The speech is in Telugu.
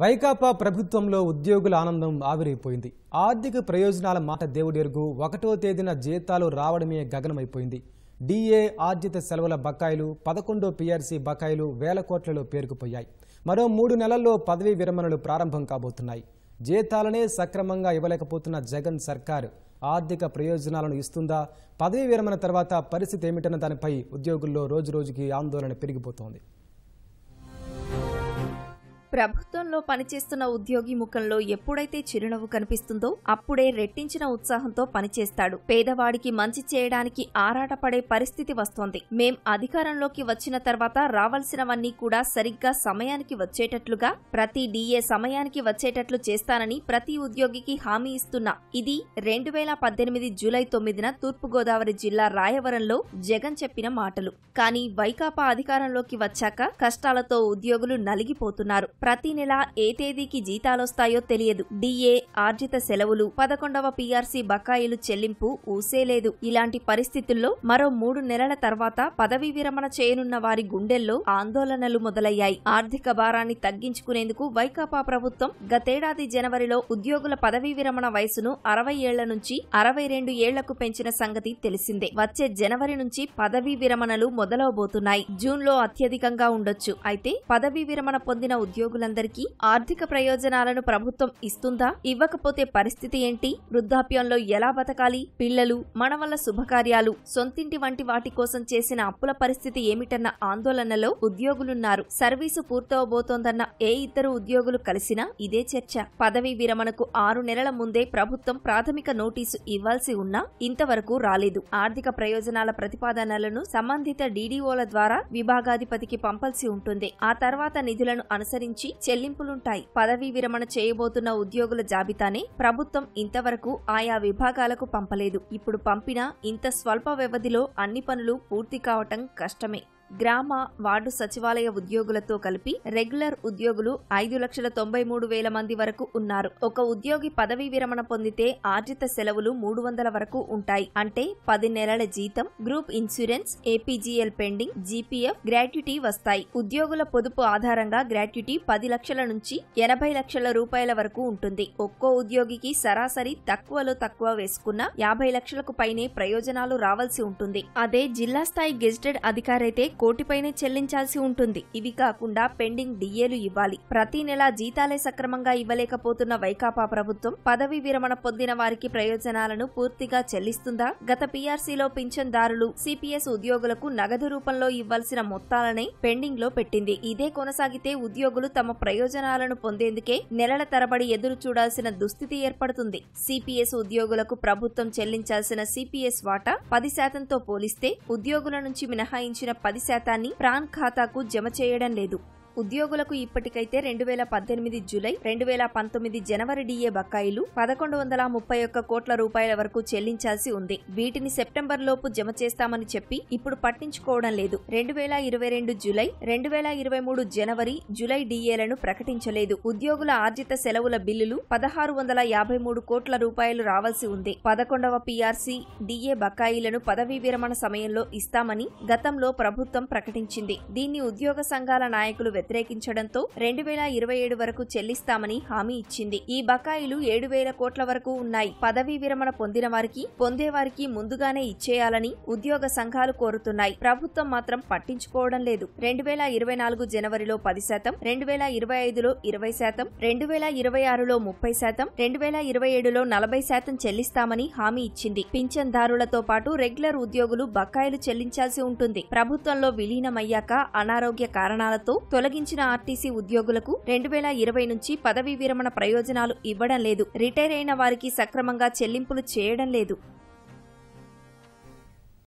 వైకాపా ప్రభుత్వంలో ఉద్యోగుల ఆనందం ఆవిరైపోయింది ఆర్థిక ప్రయోజనాల మాట దేవుడెరుగు ఒకటో తేదీన జీతాలు రావడమే గగనమైపోయింది డిఏ ఆర్జిత సెలవుల బకాయిలు పదకొండో పీఆర్సీ బకాయిలు వేల కోట్లలో పేరుకుపోయాయి మరో మూడు నెలల్లో పదవీ విరమణలు ప్రారంభం కాబోతున్నాయి జీతాలనే సక్రమంగా ఇవ్వలేకపోతున్న జగన్ సర్కార్ ఆర్థిక ప్రయోజనాలను ఇస్తుందా పదవీ విరమణ తర్వాత పరిస్థితి ఏమిటన్న దానిపై ఉద్యోగుల్లో రోజురోజుకి ఆందోళన పెరిగిపోతోంది ప్రభుత్వంలో పనిచేస్తున్న ఉద్యోగి ముఖంలో ఎప్పుడైతే చిరునవ్వు కనిపిస్తుందో అప్పుడే రెట్టించిన ఉత్సాహంతో పనిచేస్తాడు పేదవాడికి మంచి చేయడానికి ఆరాటపడే పరిస్థితి వస్తోంది మేం అధికారంలోకి వచ్చిన తర్వాత రావాల్సినవన్నీ కూడా సరిగ్గా సమయానికి వచ్చేటట్లుగా ప్రతి డీఏ సమయానికి వచ్చేటట్లు చేస్తానని ప్రతి ఉద్యోగికి హామీ ఇస్తున్నా ఇది రెండు వేల పద్దెనిమిది జూలై తొమ్మిదిన తూర్పుగోదావరి జిల్లా రాయవరంలో జగన్ చెప్పిన మాటలు కానీ వైకాపా అధికారంలోకి వచ్చాక కష్టాలతో ఉద్యోగులు నలిగిపోతున్నారు ప్రతి నెల ఏ తేదీకి జీతాలొస్తాయో తెలియదు డిఏ ఆర్జిత సెలవులు పదకొండవ పీఆర్సీ బకాయిలు చెల్లింపు ఊసేలేదు ఇలాంటి పరిస్థితుల్లో మరో మూడు నెలల తర్వాత పదవీ విరమణ చేయనున్న వారి గుండెల్లో ఆందోళనలు మొదలయ్యాయి ఆర్థిక భారాన్ని తగ్గించుకునేందుకు వైకాపా ప్రభుత్వం గతేడాది జనవరిలో ఉద్యోగుల పదవీ విరమణ వయసును అరవై ఏళ్ల నుంచి అరవై రెండు ఏళ్లకు పెంచిన సంగతి తెలిసిందే వచ్చే జనవరి నుంచి పదవీ విరమణలు మొదలవబోతున్నాయి జూన్లో అత్యధికంగా ఉండొచ్చు అయితే పదవీ విరమణ పొందిన ఉద్యోగ ఉద్యోగులందరికీ ఆర్థిక ప్రయోజనాలను ప్రభుత్వం ఇస్తుందా ఇవ్వకపోతే పరిస్థితి ఏంటి వృద్ధాప్యంలో ఎలా బతకాలి పిల్లలు వల్ల శుభకార్యాలు సొంతింటి వంటి వాటి కోసం చేసిన అప్పుల పరిస్థితి ఏమిటన్న ఆందోళనలో ఉద్యోగులున్నారు సర్వీసు పూర్తవబోతోందన్న ఏ ఇద్దరు ఉద్యోగులు కలిసినా ఇదే చర్చ పదవీ విరమణకు ఆరు నెలల ముందే ప్రభుత్వం ప్రాథమిక నోటీసు ఇవ్వాల్సి ఉన్నా ఇంతవరకు రాలేదు ఆర్థిక ప్రయోజనాల ప్రతిపాదనలను సంబంధిత డీడీఓల ద్వారా విభాగాధిపతికి పంపాల్సి ఉంటుంది ఆ తర్వాత నిధులను అనుసరించి నుంచి చెల్లింపులుంటాయి పదవీ విరమణ చేయబోతున్న ఉద్యోగుల జాబితానే ప్రభుత్వం ఇంతవరకు ఆయా విభాగాలకు పంపలేదు ఇప్పుడు పంపినా ఇంత స్వల్ప వ్యవధిలో అన్ని పనులు పూర్తి కావటం కష్టమే గ్రామ వార్డు సచివాలయ ఉద్యోగులతో కలిపి రెగ్యులర్ ఉద్యోగులు ఐదు లక్షల తొంభై మూడు వేల మంది వరకు ఉన్నారు ఒక ఉద్యోగి పదవీ విరమణ పొందితే ఆర్జిత సెలవులు మూడు వందల వరకు ఉంటాయి అంటే పది నెలల జీతం group insurance APGL pending GPF gratuity వస్తాయి ఉద్యోగుల పొదుపు ఆధారంగా గ్రాట్యుటీ పది లక్షల నుంచి ఎనభై లక్షల రూపాయల వరకు ఉంటుంది ఒక్కో ఉద్యోగికి సరాసరి తక్కువలో తక్కువ వేసుకున్న యాభై లక్షలకు పైనే ప్రయోజనాలు రావాల్సి ఉంటుంది అదే జిల్లా స్థాయి గెజిటెడ్ అధికారైతే కోటిపైనే చెల్లించాల్సి ఉంటుంది ఇవి కాకుండా పెండింగ్ డిఏలు ఇవ్వాలి ప్రతి నెల జీతాలే సక్రమంగా ఇవ్వలేకపోతున్న వైకాపా ప్రభుత్వం పదవి విరమణ పొందిన వారికి ప్రయోజనాలను పూర్తిగా చెల్లిస్తుందా గత పీఆర్సీలో పింఛన్దారులు సిపిఎస్ ఉద్యోగులకు నగదు రూపంలో ఇవ్వాల్సిన మొత్తాలనే పెండింగ్ లో పెట్టింది ఇదే కొనసాగితే ఉద్యోగులు తమ ప్రయోజనాలను పొందేందుకే నెలల తరబడి ఎదురు చూడాల్సిన దుస్థితి ఏర్పడుతుంది సిపిఎస్ ఉద్యోగులకు ప్రభుత్వం చెల్లించాల్సిన సిపిఎస్ వాటా పది శాతంతో పోలిస్తే ఉద్యోగుల నుంచి మినహాయించిన పది శాతాన్ని ప్రాన్ ఖాతాకు జమ చేయడం లేదు ఉద్యోగులకు ఇప్పటికైతే రెండు వేల పద్దెనిమిది జూలై రెండు వేల పంతొమ్మిది జనవరి డిఏ బకాయిలు పదకొండు వందల ముప్పై ఒక్క కోట్ల రూపాయల వరకు చెల్లించాల్సి ఉంది వీటిని సెప్టెంబర్ లోపు జమ చేస్తామని చెప్పి ఇప్పుడు పట్టించుకోవడం లేదు రెండు వేల ఇరవై రెండు జూలై రెండు వేల ఇరవై మూడు జనవరి జులై డిఏలను ప్రకటించలేదు ఉద్యోగుల ఆర్జిత సెలవుల బిల్లులు పదహారు వందల యాభై మూడు కోట్ల రూపాయలు రావాల్సి ఉంది పదకొండవ పీఆర్సీ డిఏ బకాయిలను పదవీ విరమణ సమయంలో ఇస్తామని గతంలో ప్రభుత్వం ప్రకటించింది దీన్ని ఉద్యోగ సంఘాల నాయకులు వ్యతిరేకించడంతో రెండు వేల ఇరవై ఏడు వరకు చెల్లిస్తామని హామీ ఇచ్చింది ఈ బకాయిలు ఏడు వేల కోట్ల వరకు ఉన్నాయి పదవీ విరమణ పొందిన వారికి పొందేవారికి ముందుగానే ఇచ్చేయాలని ఉద్యోగ సంఘాలు కోరుతున్నాయి ప్రభుత్వం మాత్రం పట్టించుకోవడం లేదు రెండు వేల ఇరవై నాలుగు జనవరిలో పది శాతం రెండు వేల ఇరవై ఐదులో ఇరవై శాతం రెండు వేల ఇరవై ఆరులో ముప్పై శాతం రెండు వేల ఇరవై ఏడులో నలభై శాతం చెల్లిస్తామని హామీ ఇచ్చింది పింఛన్దారులతో పాటు రెగ్యులర్ ఉద్యోగులు బకాయిలు చెల్లించాల్సి ఉంటుంది ప్రభుత్వంలో విలీనమయ్యాక అనారోగ్య కారణాలతో తొలగి తొలగించిన ఆర్టీసీ ఉద్యోగులకు రెండు వేల ఇరవై నుంచి పదవీ విరమణ ప్రయోజనాలు ఇవ్వడం లేదు రిటైర్ అయిన వారికి సక్రమంగా చెల్లింపులు చేయడం లేదు